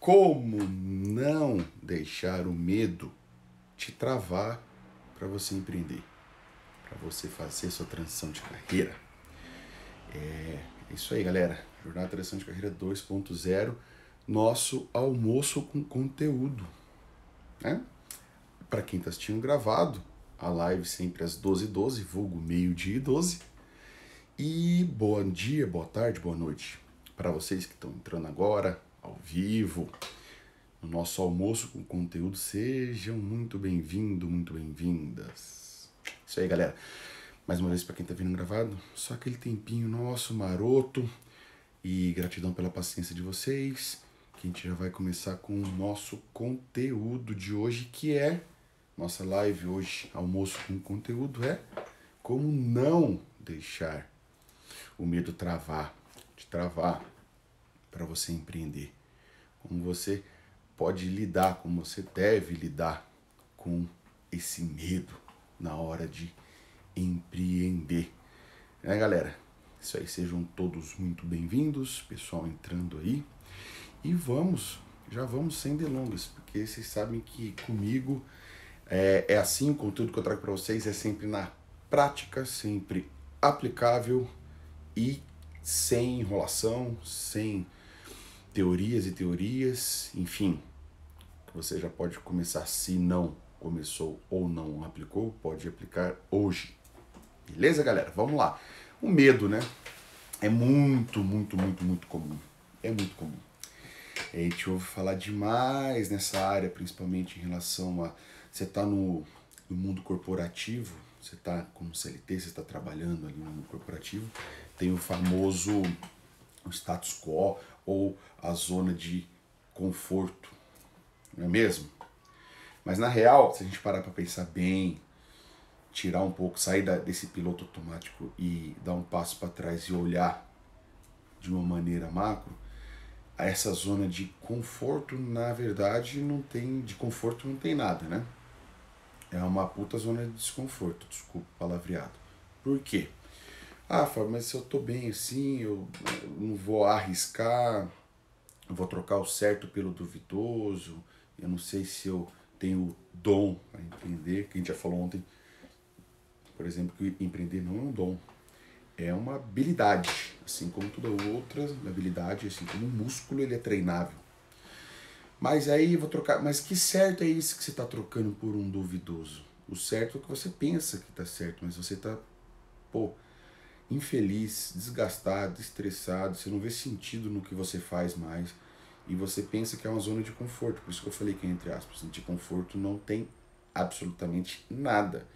Como não deixar o medo te travar para você empreender, para você fazer sua transição de carreira? É, é isso aí, galera. Jornada de Transição de Carreira 2.0, nosso almoço com conteúdo. Né? Para quem está assistindo gravado, a live sempre às 12h12, 12, vulgo meio-dia e 12. E bom dia, boa tarde, boa noite. Para vocês que estão entrando agora, ao vivo, no nosso almoço com conteúdo. Sejam muito bem-vindos, muito bem-vindas. Isso aí, galera. Mais uma vez, para quem está vindo gravado, só aquele tempinho nosso maroto e gratidão pela paciência de vocês. Que a gente já vai começar com o nosso conteúdo de hoje, que é nossa live hoje, almoço com conteúdo, é como não deixar o medo travar, te travar para você empreender como você pode lidar, como você deve lidar com esse medo na hora de empreender. Né, galera? Isso aí, sejam todos muito bem-vindos, pessoal entrando aí. E vamos, já vamos sem delongas, porque vocês sabem que comigo é, é assim, o conteúdo que eu trago para vocês é sempre na prática, sempre aplicável e sem enrolação, sem teorias e teorias, enfim, que você já pode começar se não começou ou não aplicou, pode aplicar hoje. Beleza, galera? Vamos lá. O medo, né? É muito, muito, muito, muito comum. É muito comum. A gente ouve falar demais nessa área, principalmente em relação a você está no, no mundo corporativo, você está como CLT, você está trabalhando ali no mundo corporativo, tem o famoso o status quo, ou a zona de conforto, não é mesmo? Mas na real, se a gente parar para pensar bem, tirar um pouco, sair da, desse piloto automático e dar um passo para trás e olhar de uma maneira macro, essa zona de conforto, na verdade, não tem. De conforto não tem nada, né? É uma puta zona de desconforto, desculpa palavreado. Por quê? Ah, Fábio, mas eu tô bem assim, eu não vou arriscar, vou trocar o certo pelo duvidoso, eu não sei se eu tenho dom para empreender, que a gente já falou ontem, por exemplo, que empreender não é um dom, é uma habilidade, assim como toda outra habilidade, assim como o um músculo, ele é treinável. Mas aí eu vou trocar, mas que certo é isso que você está trocando por um duvidoso? O certo é o que você pensa que está certo, mas você está, pô, infeliz, desgastado, estressado, você não vê sentido no que você faz mais e você pensa que é uma zona de conforto. Por isso que eu falei que, é entre aspas, né, de conforto não tem absolutamente nada.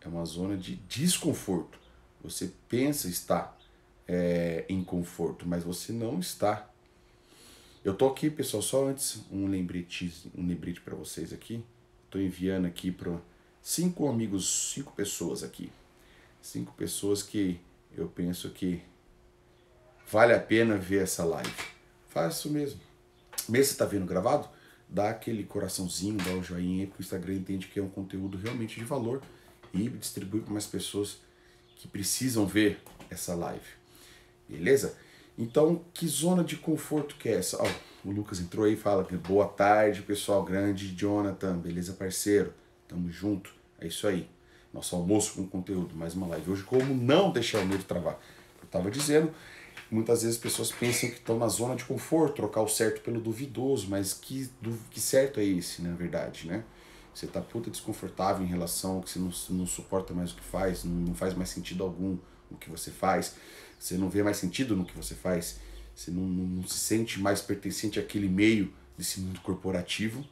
É uma zona de desconforto. Você pensa estar é, em conforto, mas você não está. Eu tô aqui, pessoal, só antes um lembrete, um lembrete para vocês aqui. Tô enviando aqui para cinco amigos, cinco pessoas aqui. Cinco pessoas que eu penso que vale a pena ver essa live. Faça isso mesmo. Mesmo se está vendo gravado, dá aquele coraçãozinho, dá o joinha, porque o Instagram entende que é um conteúdo realmente de valor e distribui para mais pessoas que precisam ver essa live. Beleza? Então, que zona de conforto que é essa? o Lucas entrou aí e fala: boa tarde, pessoal grande, Jonathan, beleza, parceiro? Tamo junto, é isso aí nosso almoço com conteúdo, mais uma live hoje, como não deixar o medo travar. Eu estava dizendo, muitas vezes as pessoas pensam que estão na zona de conforto, trocar o certo pelo duvidoso, mas que, do, que certo é esse, na verdade, né? Você tá puta desconfortável em relação ao que você não, não suporta mais o que faz, não, não faz mais sentido algum o que você faz, você não vê mais sentido no que você faz, você não, não, não se sente mais pertencente àquele meio desse mundo corporativo,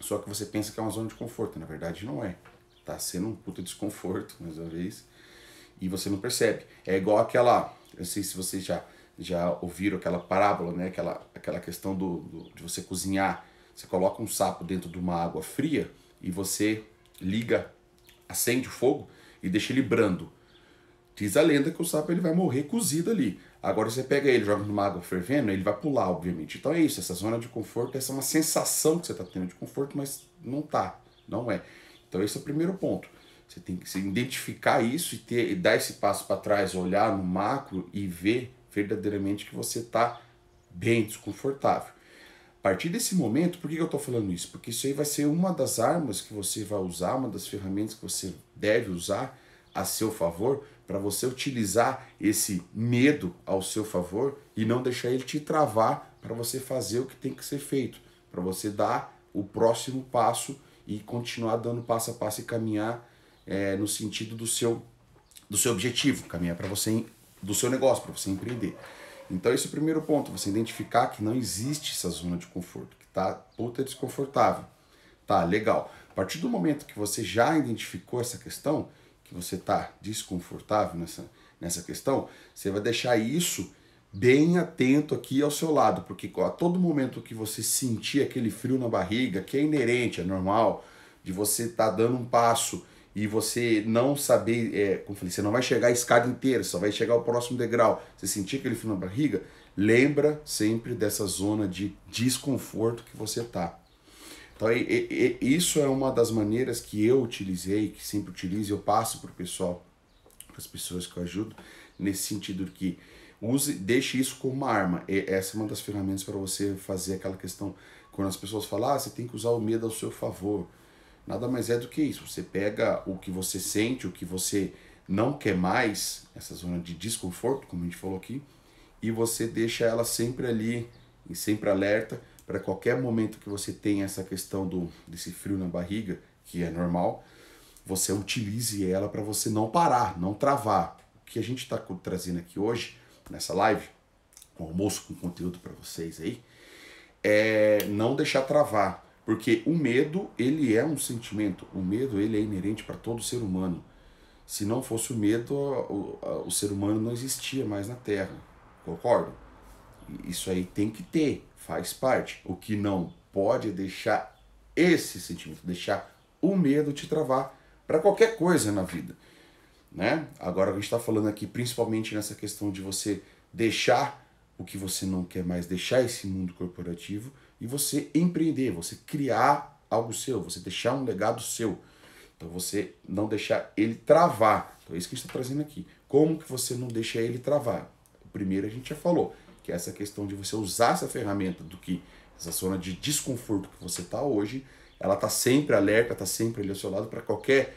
só que você pensa que é uma zona de conforto, na verdade não é tá sendo um puta desconforto, mais uma vez, e você não percebe. É igual aquela, eu sei se vocês já, já ouviram aquela parábola, né? Aquela, aquela questão do, do de você cozinhar. Você coloca um sapo dentro de uma água fria e você liga, acende o fogo e deixa ele brando. Diz a lenda que o sapo ele vai morrer cozido ali. Agora você pega ele, joga numa água fervendo, ele vai pular, obviamente. Então é isso, essa zona de conforto, essa é uma sensação que você está tendo de conforto, mas não tá, não é. Então esse é o primeiro ponto. Você tem que se identificar isso e, ter, e dar esse passo para trás, olhar no macro e ver verdadeiramente que você está bem desconfortável. A partir desse momento, por que eu estou falando isso? Porque isso aí vai ser uma das armas que você vai usar, uma das ferramentas que você deve usar a seu favor, para você utilizar esse medo ao seu favor e não deixar ele te travar para você fazer o que tem que ser feito, para você dar o próximo passo e continuar dando passo a passo e caminhar é, no sentido do seu, do seu objetivo, caminhar para você, do seu negócio, para você empreender. Então esse é o primeiro ponto, você identificar que não existe essa zona de conforto, que tá puta desconfortável. Tá, legal. A partir do momento que você já identificou essa questão, que você tá desconfortável nessa, nessa questão, você vai deixar isso bem atento aqui ao seu lado, porque a todo momento que você sentir aquele frio na barriga, que é inerente, é normal, de você estar tá dando um passo e você não saber, é, como falei, você não vai chegar a escada inteira, só vai chegar ao próximo degrau, você sentir aquele frio na barriga, lembra sempre dessa zona de desconforto que você está. Então, e, e, isso é uma das maneiras que eu utilizei, que sempre utilizo, eu passo para o pessoal, para as pessoas que eu ajudo, nesse sentido que use, deixe isso como uma arma. E essa é uma das ferramentas para você fazer aquela questão quando as pessoas falam, ah, você tem que usar o medo ao seu favor. Nada mais é do que isso. Você pega o que você sente, o que você não quer mais, essa zona de desconforto, como a gente falou aqui, e você deixa ela sempre ali e sempre alerta para qualquer momento que você tenha essa questão do desse frio na barriga, que é normal, você utilize ela para você não parar, não travar. O que a gente está trazendo aqui hoje nessa live, um almoço com conteúdo para vocês aí, é não deixar travar, porque o medo, ele é um sentimento, o medo ele é inerente para todo ser humano. Se não fosse o medo, o, o ser humano não existia mais na Terra. Concordo? Isso aí tem que ter, faz parte. O que não pode é deixar esse sentimento, deixar o medo te travar para qualquer coisa na vida. Né? Agora a gente está falando aqui principalmente nessa questão de você deixar o que você não quer mais, deixar esse mundo corporativo e você empreender, você criar algo seu, você deixar um legado seu. Então você não deixar ele travar. Então é isso que a gente está trazendo aqui. Como que você não deixa ele travar? primeiro a gente já falou, que é essa questão de você usar essa ferramenta do que essa zona de desconforto que você está hoje, ela está sempre alerta, está sempre ali ao seu lado para qualquer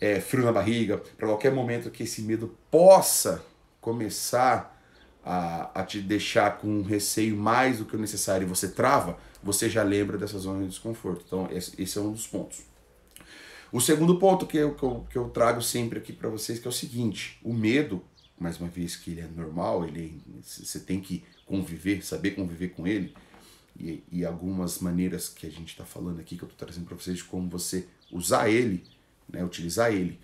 é, frio na barriga, para qualquer momento que esse medo possa começar a, a te deixar com um receio mais do que o necessário e você trava, você já lembra dessa zona de desconforto. Então, esse, é um dos pontos. O segundo ponto que eu, que eu, que eu trago sempre aqui para vocês que é o seguinte: o medo, mais uma vez que ele é normal, ele é, você tem que conviver, saber conviver com ele, e, e algumas maneiras que a gente está falando aqui, que eu estou trazendo para vocês, de como você usar ele né, utilizar ele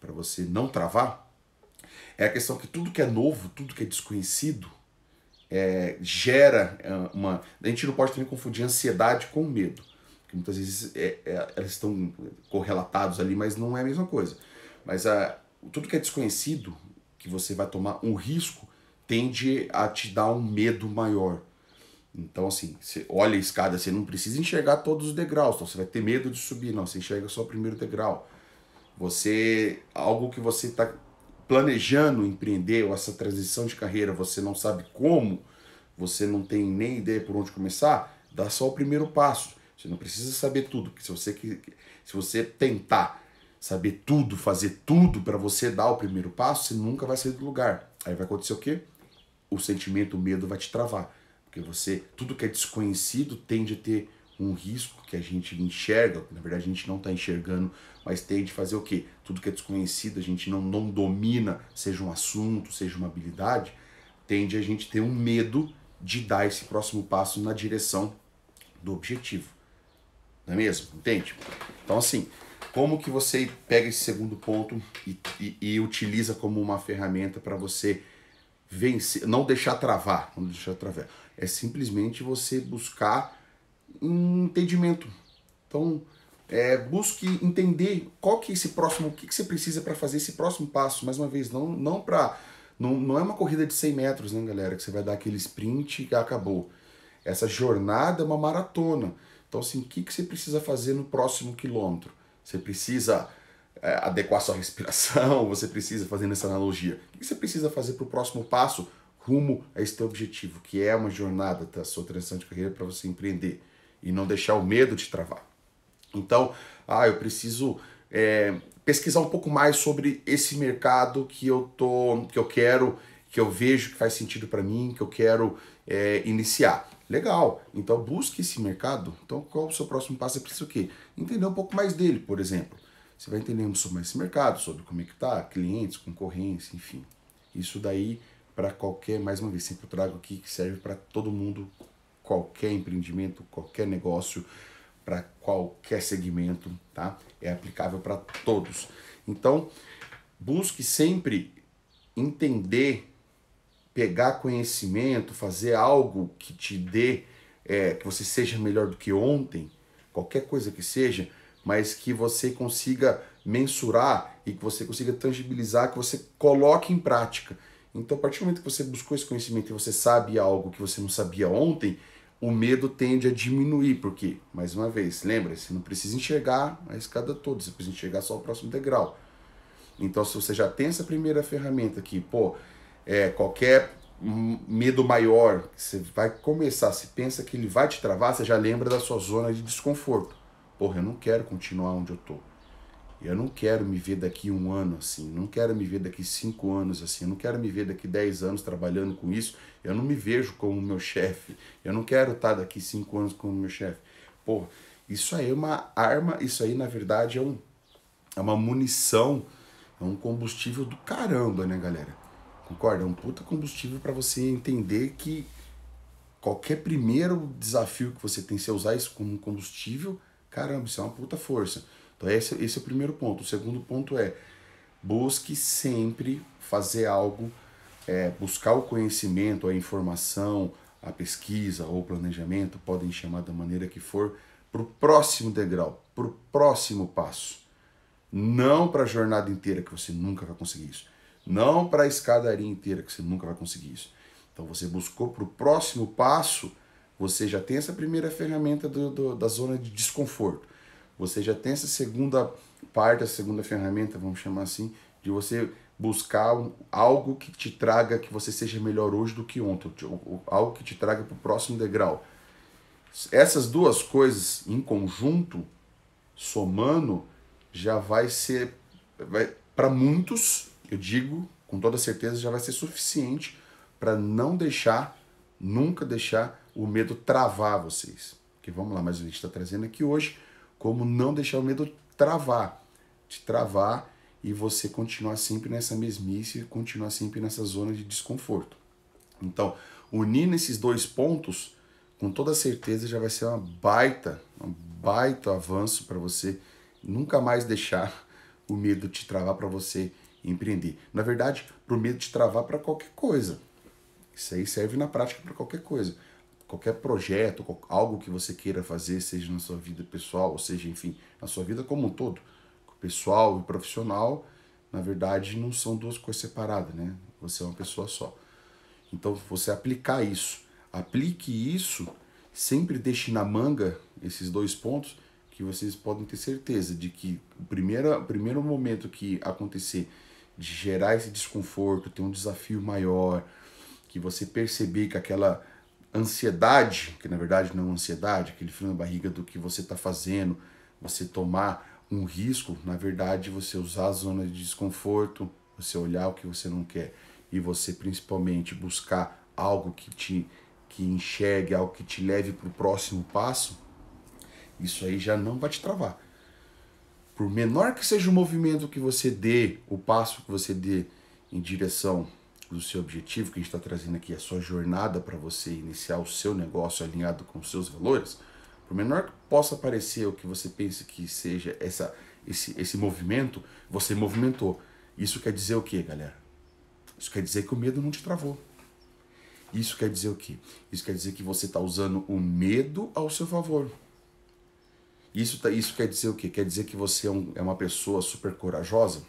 para você não travar, é a questão que tudo que é novo, tudo que é desconhecido, é, gera é, uma. A gente não pode também confundir ansiedade com medo, que muitas vezes é, é, elas estão correlatados ali, mas não é a mesma coisa. Mas a, tudo que é desconhecido, que você vai tomar um risco, tende a te dar um medo maior. Então, assim, você olha a escada, você não precisa enxergar todos os degraus, então você vai ter medo de subir, não, você enxerga só o primeiro degrau. Você algo que você está planejando empreender ou essa transição de carreira, você não sabe como, você não tem nem ideia por onde começar, dá só o primeiro passo. Você não precisa saber tudo, porque se você se você tentar saber tudo, fazer tudo para você dar o primeiro passo, você nunca vai sair do lugar. Aí vai acontecer o quê? O sentimento, o medo vai te travar, porque você tudo que é desconhecido tende a ter um risco que a gente enxerga, na verdade a gente não está enxergando, mas tem de fazer o quê? Tudo que é desconhecido, a gente não, não domina, seja um assunto, seja uma habilidade, tende a gente ter um medo de dar esse próximo passo na direção do objetivo. Não é mesmo? Entende? Então assim, como que você pega esse segundo ponto e, e, e utiliza como uma ferramenta para você vencer, não deixar travar, não deixar travar. É simplesmente você buscar entendimento. Então, é, busque entender qual que é esse próximo, o que, que você precisa para fazer esse próximo passo. Mais uma vez, não, não para não, não é uma corrida de 100 metros, né, galera? Que você vai dar aquele sprint e acabou. Essa jornada é uma maratona. Então, assim, o que, que você precisa fazer no próximo quilômetro? Você precisa é, adequar sua respiração, você precisa, fazendo essa analogia, o que, que você precisa fazer para o próximo passo rumo a este objetivo, que é uma jornada da tá? sua transição de carreira para você empreender? e não deixar o medo te travar. Então, ah, eu preciso é, pesquisar um pouco mais sobre esse mercado que eu tô, que eu quero, que eu vejo que faz sentido para mim, que eu quero é, iniciar. Legal. Então busque esse mercado. Então qual é o seu próximo passo? é preciso o quê? Entender um pouco mais dele, por exemplo. Você vai entender sobre esse mercado, sobre como é que tá, clientes, concorrência, enfim. Isso daí para qualquer, mais uma vez, sempre eu trago aqui que serve para todo mundo qualquer empreendimento, qualquer negócio, para qualquer segmento, tá? É aplicável para todos. Então, busque sempre entender, pegar conhecimento, fazer algo que te dê, é, que você seja melhor do que ontem, qualquer coisa que seja, mas que você consiga mensurar e que você consiga tangibilizar, que você coloque em prática. Então, a partir do momento que você buscou esse conhecimento e você sabe algo que você não sabia ontem, o medo tende a diminuir, porque, mais uma vez, lembra, se não precisa enxergar a escada toda, você precisa enxergar só o próximo degrau. Então, se você já tem essa primeira ferramenta aqui, pô, é, qualquer medo maior você vai começar, se pensa que ele vai te travar, você já lembra da sua zona de desconforto. Porra, eu não quero continuar onde eu tô. Eu não quero me ver daqui um ano assim, não quero me ver daqui cinco anos assim, não quero me ver daqui dez anos trabalhando com isso. Eu não me vejo como meu chefe, eu não quero estar daqui cinco anos como meu chefe. Pô, isso aí é uma arma, isso aí na verdade é, um, é uma munição, é um combustível do caramba, né, galera? Concorda? É um puta combustível para você entender que qualquer primeiro desafio que você tem, se usar isso como combustível, caramba, isso é uma puta força. Então esse, esse é o primeiro ponto. O segundo ponto é busque sempre fazer algo, é, buscar o conhecimento, a informação, a pesquisa ou o planejamento, podem chamar da maneira que for, para o próximo degrau, para o próximo passo. Não para a jornada inteira que você nunca vai conseguir isso. Não para a escadaria inteira que você nunca vai conseguir isso. Então você buscou para o próximo passo, você já tem essa primeira ferramenta do, do, da zona de desconforto. Você já tem essa segunda parte, a segunda ferramenta, vamos chamar assim, de você buscar algo que te traga que você seja melhor hoje do que ontem, algo que te traga para o próximo degrau. Essas duas coisas em conjunto, somando, já vai ser, vai, para muitos, eu digo com toda certeza, já vai ser suficiente para não deixar, nunca deixar o medo travar vocês. Que vamos lá, mas a gente está trazendo aqui hoje como não deixar o medo travar, te travar e você continuar sempre nessa mesmice, continuar sempre nessa zona de desconforto. Então, unir esses dois pontos, com toda certeza já vai ser uma baita, um baita avanço para você nunca mais deixar o medo te travar para você empreender. Na verdade, para o medo te travar para qualquer coisa. Isso aí serve na prática para qualquer coisa qualquer projeto, algo que você queira fazer, seja na sua vida pessoal, ou seja, enfim, na sua vida como um todo, pessoal e profissional, na verdade não são duas coisas separadas, né? Você é uma pessoa só. Então, você aplicar isso, aplique isso, sempre deixe na manga esses dois pontos que vocês podem ter certeza de que o primeiro, o primeiro momento que acontecer de gerar esse desconforto, ter um desafio maior, que você perceber que aquela ansiedade, que na verdade não é ansiedade, aquele frio na barriga do que você está fazendo, você tomar um risco, na verdade você usar a zona de desconforto, você olhar o que você não quer e você principalmente buscar algo que te que enxergue, algo que te leve para o próximo passo, isso aí já não vai te travar. Por menor que seja o movimento que você dê, o passo que você dê em direção do seu objetivo que a gente está trazendo aqui, a sua jornada para você iniciar o seu negócio alinhado com os seus valores, por menor que possa parecer o que você pensa que seja essa, esse, esse movimento, você movimentou. Isso quer dizer o que, galera? Isso quer dizer que o medo não te travou. Isso quer dizer o quê? Isso quer dizer que você está usando o medo ao seu favor. Isso, tá, isso quer dizer o quê? Quer dizer que você é, um, é uma pessoa super corajosa?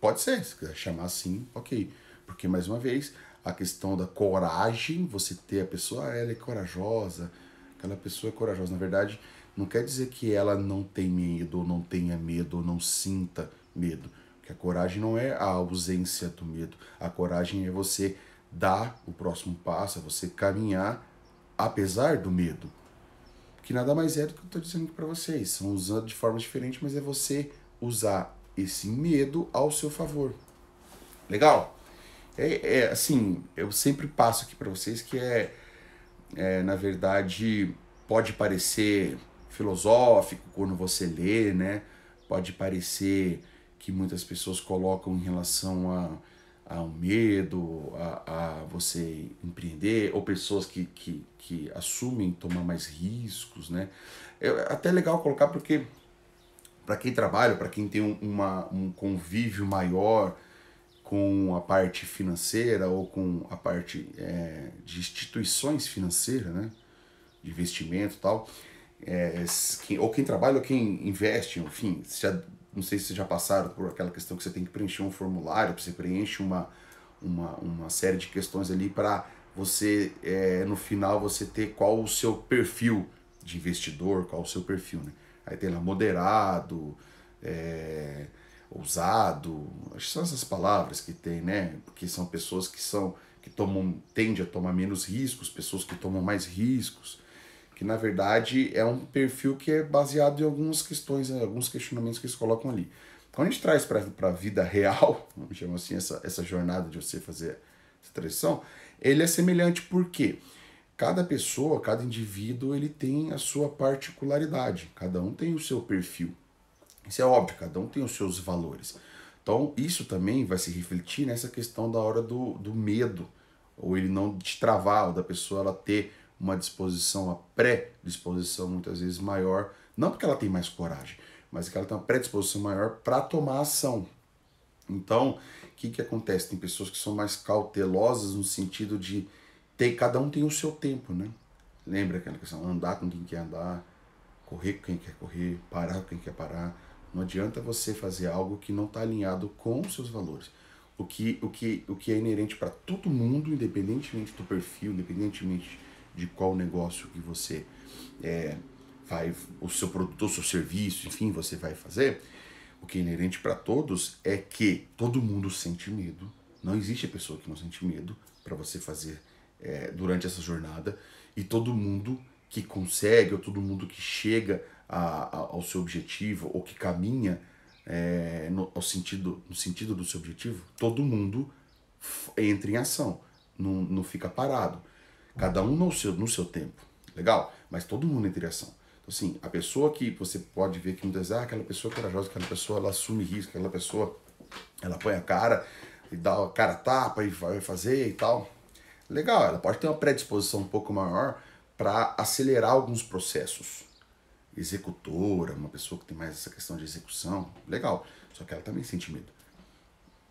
Pode ser, se quiser chamar assim, ok. Porque, mais uma vez, a questão da coragem, você ter a pessoa, ah, ela é corajosa, aquela pessoa é corajosa. Na verdade, não quer dizer que ela não tenha medo, ou não tenha medo, ou não sinta medo. Porque a coragem não é a ausência do medo. A coragem é você dar o próximo passo, é você caminhar apesar do medo. Que nada mais é do que eu estou dizendo para vocês. São usando de forma diferente mas é você usar esse medo ao seu favor. Legal? É, é assim, eu sempre passo aqui para vocês que é, é, na verdade, pode parecer filosófico quando você lê, né? Pode parecer que muitas pessoas colocam em relação a ao medo, a, a você empreender, ou pessoas que, que, que assumem tomar mais riscos, né? É até legal colocar porque para quem trabalha, para quem tem uma, um convívio maior com a parte financeira ou com a parte é, de instituições financeiras, né? De investimento e tal. É, quem, ou quem trabalha ou quem investe, enfim, já, não sei se vocês já passaram por aquela questão que você tem que preencher um formulário, você preenche uma, uma, uma série de questões ali para você, é, no final, você ter qual o seu perfil de investidor, qual o seu perfil, né? Aí tem lá moderado, é, ousado, acho que são essas palavras que tem, né? Porque são pessoas que são que tomam tende a tomar menos riscos, pessoas que tomam mais riscos, que na verdade é um perfil que é baseado em algumas questões, em né? alguns questionamentos que eles colocam ali. Quando então, a gente traz para a vida real, vamos chamar assim, essa, essa jornada de você fazer essa transição, ele é semelhante porque cada pessoa, cada indivíduo, ele tem a sua particularidade, cada um tem o seu perfil. Isso é óbvio, cada um tem os seus valores. Então, isso também vai se refletir nessa questão da hora do, do medo, ou ele não te travar, ou da pessoa ela ter uma disposição, a pré-disposição muitas vezes maior, não porque ela tem mais coragem, mas que ela tem uma predisposição maior para tomar ação. Então, o que, que acontece? Tem pessoas que são mais cautelosas no sentido de ter, cada um tem o seu tempo, né? Lembra aquela questão, andar com quem quer andar, correr com quem quer correr, parar com quem quer parar. Não adianta você fazer algo que não está alinhado com os seus valores. O que, o que, o que é inerente para todo mundo, independentemente do perfil, independentemente de qual negócio que você é, vai, o seu produto, o seu serviço, enfim, você vai fazer, o que é inerente para todos é que todo mundo sente medo. Não existe pessoa que não sente medo para você fazer é, durante essa jornada. E todo mundo que consegue, ou todo mundo que chega a, a, ao seu objetivo ou que caminha é, no, ao sentido, no sentido do seu objetivo, todo mundo entra em ação, não, não fica parado. Cada um no seu, no seu tempo, legal? Mas todo mundo entra em ação. Então, assim, a pessoa que você pode ver que no vezes, ah, aquela pessoa é corajosa, aquela pessoa ela assume risco, aquela pessoa ela põe a cara e dá a cara tapa e vai fazer e tal. Legal, ela pode ter uma predisposição um pouco maior para acelerar alguns processos, executora, uma pessoa que tem mais essa questão de execução, legal. Só que ela também sente medo.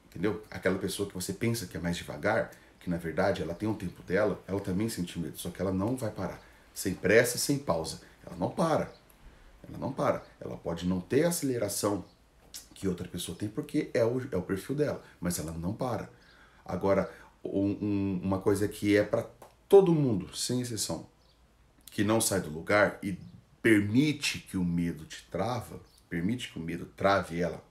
Entendeu? Aquela pessoa que você pensa que é mais devagar, que na verdade ela tem um tempo dela, ela também sente medo, só que ela não vai parar. Sem pressa, sem pausa. Ela não para. Ela não para. Ela pode não ter a aceleração que outra pessoa tem, porque é o, é o perfil dela, mas ela não para. Agora, um, um, uma coisa que é para todo mundo, sem exceção, que não sai do lugar e permite que o medo te trava, permite que o medo trave ela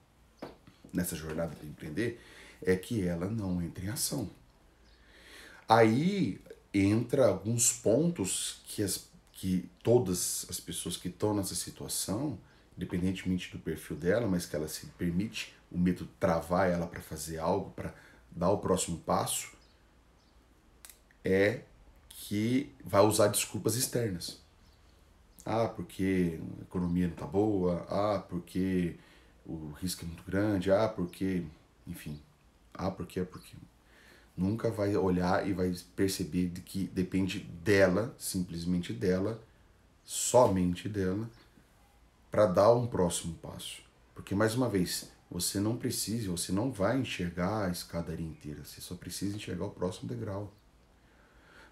nessa jornada de empreender, é que ela não entre em ação. Aí entra alguns pontos que, as, que todas as pessoas que estão nessa situação, independentemente do perfil dela, mas que ela se permite o medo travar ela para fazer algo, para dar o próximo passo, é que vai usar desculpas externas. Ah, porque a economia não está boa. Ah, porque o risco é muito grande. Ah, porque. Enfim. Ah, porque é porque. Nunca vai olhar e vai perceber de que depende dela, simplesmente dela, somente dela, para dar um próximo passo. Porque, mais uma vez, você não precisa, você não vai enxergar a escadaria inteira, você só precisa enxergar o próximo degrau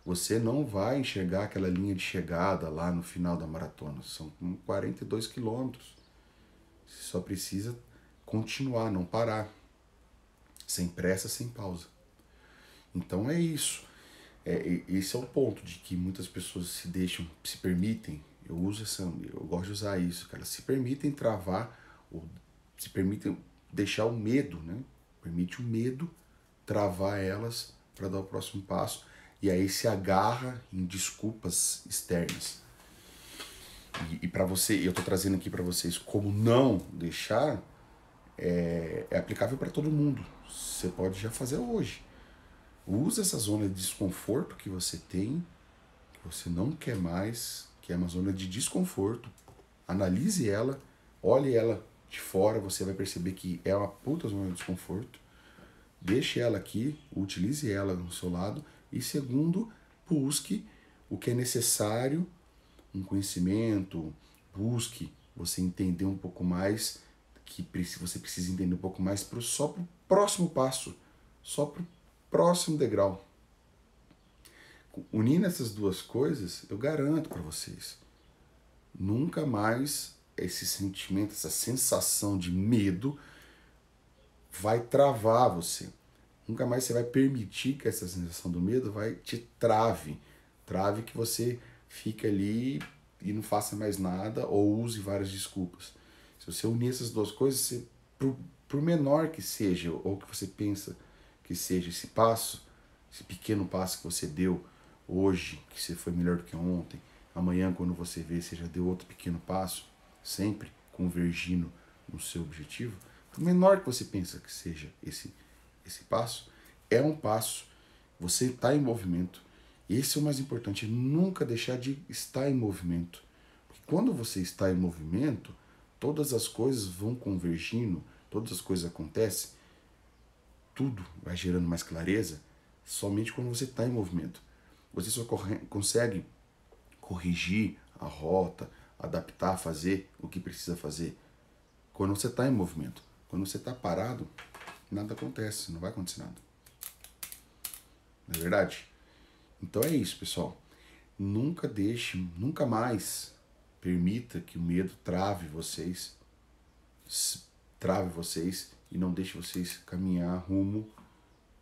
você não vai enxergar aquela linha de chegada lá no final da maratona. São 42 quilômetros. Você só precisa continuar, não parar. Sem pressa, sem pausa. Então é isso. É, esse é o ponto de que muitas pessoas se deixam, se permitem. Eu uso essa, eu gosto de usar isso, cara. Se permitem travar ou se permitem deixar o medo, né? Permite o medo travar elas para dar o próximo passo e aí se agarra em desculpas externas. E, e para você, eu estou trazendo aqui para vocês como não deixar é, é aplicável para todo mundo. Você pode já fazer hoje. Usa essa zona de desconforto que você tem, que você não quer mais, que é uma zona de desconforto. Analise ela, olhe ela de fora, você vai perceber que é uma puta zona de desconforto. Deixe ela aqui, utilize ela no seu lado e segundo, busque o que é necessário, um conhecimento, busque você entender um pouco mais, que você precisa entender um pouco mais pro, só para o próximo passo, só para o próximo degrau. Unindo essas duas coisas, eu garanto para vocês, nunca mais esse sentimento, essa sensação de medo vai travar você. Nunca mais você vai permitir que essa sensação do medo vai te trave. Trave que você fique ali e não faça mais nada ou use várias desculpas. Se você unir essas duas coisas, você, por, por menor que seja, ou que você pensa que seja esse passo, esse pequeno passo que você deu hoje, que você foi melhor do que ontem, amanhã quando você vê, você já deu outro pequeno passo, sempre convergindo no seu objetivo, por menor que você pensa que seja esse passo, esse passo é um passo, você está em movimento. E esse é o mais importante, nunca deixar de estar em movimento. Porque quando você está em movimento, todas as coisas vão convergindo, todas as coisas acontecem, tudo vai gerando mais clareza somente quando você está em movimento. Você só consegue corrigir a rota, adaptar, fazer o que precisa fazer quando você está em movimento. Quando você está parado, nada acontece, não vai acontecer nada. Não é verdade? Então é isso, pessoal. Nunca deixe, nunca mais permita que o medo trave vocês, trave vocês e não deixe vocês caminhar rumo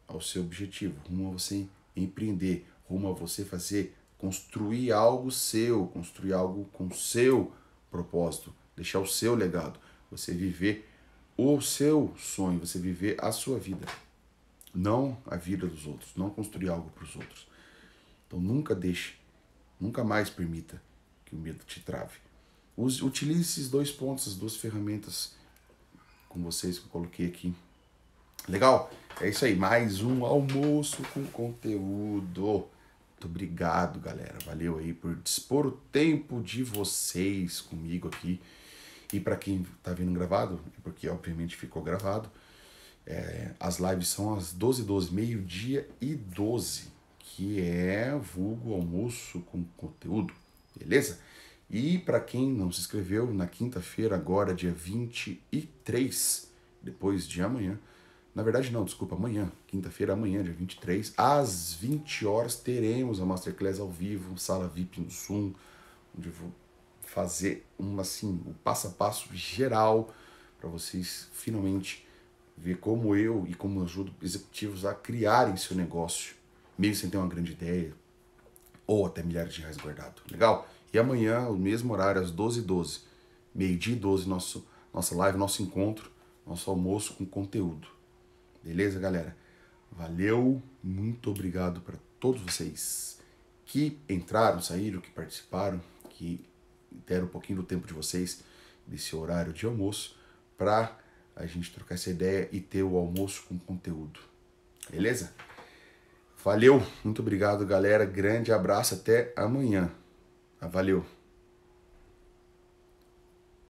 ao seu objetivo, rumo a você empreender, rumo a você fazer, construir algo seu, construir algo com seu propósito, deixar o seu legado, você viver o seu sonho, você viver a sua vida, não a vida dos outros, não construir algo para os outros. Então nunca deixe, nunca mais permita que o medo te trave. Use, utilize esses dois pontos, essas duas ferramentas com vocês que eu coloquei aqui. Legal? É isso aí, mais um almoço com conteúdo. Muito obrigado, galera. Valeu aí por dispor o tempo de vocês comigo aqui. E para quem está vindo gravado, porque obviamente ficou gravado, é, as lives são às 12 12 meio-dia e 12, que é vulgo almoço com conteúdo, beleza? E para quem não se inscreveu, na quinta-feira, agora, dia 23, depois de amanhã, na verdade, não, desculpa, amanhã, quinta-feira, amanhã, dia 23, às 20 horas, teremos a Masterclass ao vivo, sala VIP no Zoom, onde eu vou fazer uma assim, o um passo a passo geral para vocês finalmente ver como eu e como eu ajudo executivos a criarem seu negócio, mesmo sem ter uma grande ideia ou até milhares de reais guardado. Legal? E amanhã, o mesmo horário, às 12h12, 12, meio-dia e 12, nosso, nossa live, nosso encontro, nosso almoço com conteúdo. Beleza, galera? Valeu, muito obrigado para todos vocês que entraram, saíram, que participaram, que deram um pouquinho do tempo de vocês, desse horário de almoço, para a gente trocar essa ideia e ter o almoço com conteúdo. Beleza? Valeu, muito obrigado, galera. Grande abraço, até amanhã. Ah, valeu.